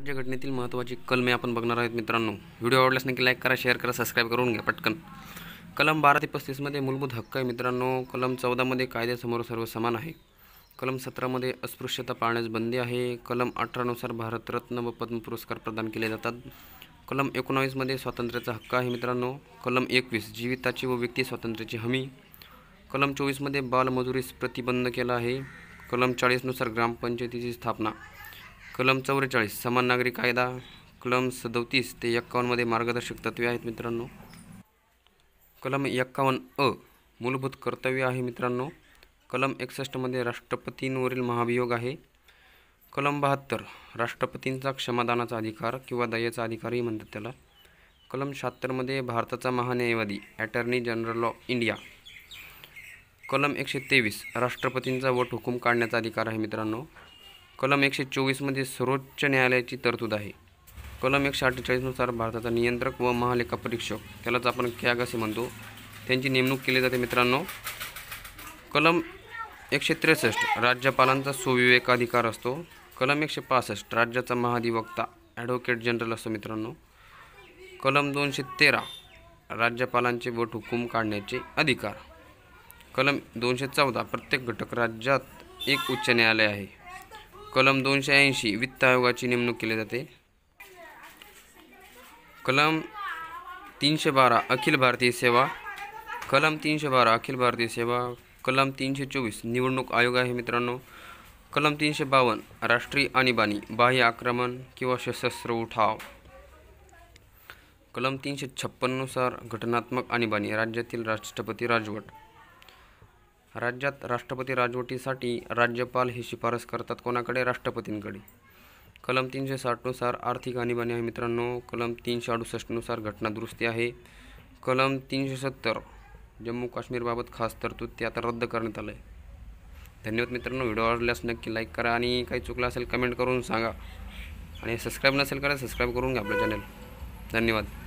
राज्य घटनेतील महत्त्वाची कलमे आपण बघणार आहोत मित्रांनो व्हिडिओ आवडल्यास नक्की लाईक करा शेअर करा सबस्क्राईब करून घ्या पटकन कलम बारा ते पस्तीसमध्ये मूलभूत हक्क आहे मित्रांनो कलम चौदामध्ये कायद्यासमोर सर्व समान आहे कलम सतरामध्ये अस्पृश्यता पाळण्यास बंदी आहे कलम अठरानुसार भारतरत्न व पद्म पुरस्कार प्रदान केले जातात कलम एकोणावीसमध्ये स्वातंत्र्याचा हक्क आहे मित्रांनो कलम एकवीस जीविताची व व्यक्ती स्वातंत्र्याची हमी कलम चोवीसमध्ये बालमजुरीस प्रतिबंध केला आहे कलम चाळीसनुसार ग्रामपंचायतीची स्थापना कलम चौवेचाळीस समान नागरी कायदा कलम सदोतीस ते एक्कावन्नमध्ये मार्गदर्शक तत्वे आहेत मित्रांनो कलम एक्कावन्न अ मूलभूत कर्तव्य आहे मित्रांनो कलम एकसष्टमध्ये राष्ट्रपतींवरील महाभियोग आहे कलम बहात्तर राष्ट्रपतींचा क्षमादानाचा अधिकार किंवा दयेचा अधिकारही म्हणतात त्याला कलम शहात्तरमध्ये भारताचा महान्यायवादी ॲटर्नी जनरल ऑफ इंडिया कलम एकशे तेवीस राष्ट्रपतींचा वट हुकूम काढण्याचा अधिकार आहे मित्रांनो कलम एकशे चोवीसमध्ये सर्वोच्च न्यायालयाची तरतूद आहे कलम एकशे अठ्ठेचाळीसनुसार भारताचा नियंत्रक व महालेखा परीक्षक त्यालाच आपण कॅग असे म्हणतो त्यांची नेमणूक केली जाते मित्रांनो कलम एकशे त्रेसष्ट राज्यपालांचा सुविवेकाधिकार असतो कलम एकशे पासष्ट राज्याचा महाधिवक्ता ॲडव्होकेट जनरल असतो मित्रांनो कलम दोनशे तेरा राज्यपालांचे वट हुकूम काढण्याचे अधिकार कलम दोनशे चौदा प्रत्येक घटक राज्यात एक उच्च न्यायालय आहे कलम दोनशे ऐंशी वित्त आयोगाची नेमणूक केली जाते कलम तीनशे बारा अखिल भारतीय सेवा कलम तीनशे बारा अखिल भारतीय सेवा कलम तीनशे चोवीस निवडणूक आयोग आहे मित्रांनो कलम तीनशे बावन्न राष्ट्रीय आणीबाणी बाह्य आक्रमण किंवा सशस्त्र उठाव कलम तीनशे छप्पन्ननुसार घटनात्मक आणीबाणी राज्यातील राष्ट्रपती राजवट राज्यात राष्ट्रपती राजवटीसाठी राज्यपाल ही शिफारस करतात कोणाकडे राष्ट्रपतींकडे कलम तीनशे साठनुसार आर्थिक आणीबाणी आहे मित्रांनो कलम तीनशे अडुसष्टनुसार घटनादुरुस्ती आहे कलम तीनशे सत्तर जम्मू काश्मीरबाबत खास तरतूद ते आता रद्द करण्यात आलं आहे धन्यवाद मित्रांनो व्हिडिओ आवडल्यास नक्की लाईक करा आणि काही चुकलं असेल कमेंट करून सांगा आणि सबस्क्राईब नसेल करा सबस्क्राईब करून घ्या आपलं चॅनल धन्यवाद